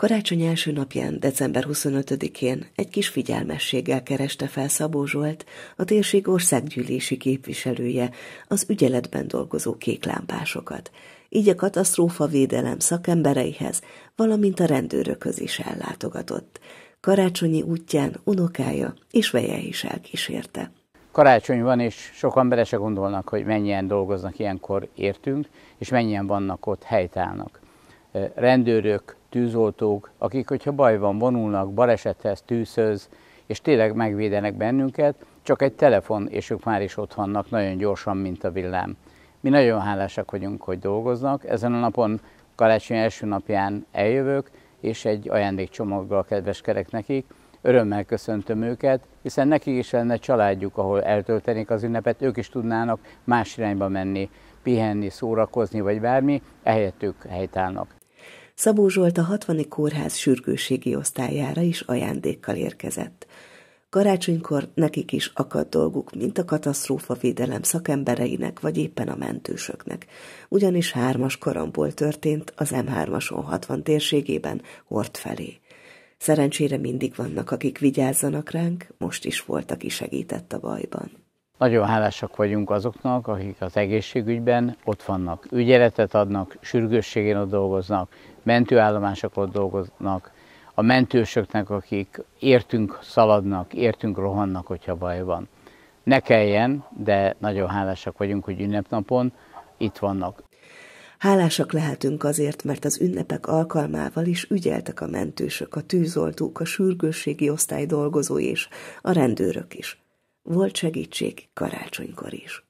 Karácsony első napján, december 25-én egy kis figyelmességgel kereste fel Szabó Zsolt, a térség országgyűlési képviselője, az ügyeletben dolgozó kéklámpásokat, így a katasztrófa védelem szakembereihez, valamint a rendőrökhöz is ellátogatott. Karácsonyi útján unokája és veje is elkísérte. Karácsony van, és sok embere se gondolnak, hogy mennyien dolgoznak ilyenkor értünk, és mennyien vannak ott, helytállnak. Eh, rendőrök, tűzoltók, akik, hogyha baj van, vonulnak balesethez, tűzhöz, és tényleg megvédenek bennünket, csak egy telefon, és ők már is ott vannak nagyon gyorsan, mint a villám. Mi nagyon hálásak vagyunk, hogy dolgoznak. Ezen a napon, karácsony első napján eljövök, és egy ajándékcsomaggal kedveskedek nekik. Örömmel köszöntöm őket, hiszen nekik is lenne családjuk, ahol eltöltenék az ünnepet, ők is tudnának más irányba menni, pihenni, szórakozni, vagy bármi, ehelyett ők helytállnak. Szabó Zsolt a 60. kórház sürgőségi osztályára is ajándékkal érkezett. Karácsonykor nekik is akadt dolguk, mint a katasztrófa védelem szakembereinek, vagy éppen a mentősöknek. Ugyanis hármas karambol történt az M3-ason 60 térségében, Hort felé. Szerencsére mindig vannak, akik vigyázzanak ránk, most is volt, aki segített a bajban. Nagyon hálásak vagyunk azoknak, akik az egészségügyben ott vannak, ügyeletet adnak, sürgősségén ott dolgoznak, mentőállomásokon dolgoznak, a mentősöknek, akik értünk szaladnak, értünk rohannak, hogyha baj van. Ne kelljen, de nagyon hálásak vagyunk, hogy ünnepnapon itt vannak. Hálásak lehetünk azért, mert az ünnepek alkalmával is ügyeltek a mentősök, a tűzoltók, a sürgősségi osztály dolgozói és a rendőrök is. Volt segítség karácsonykor is.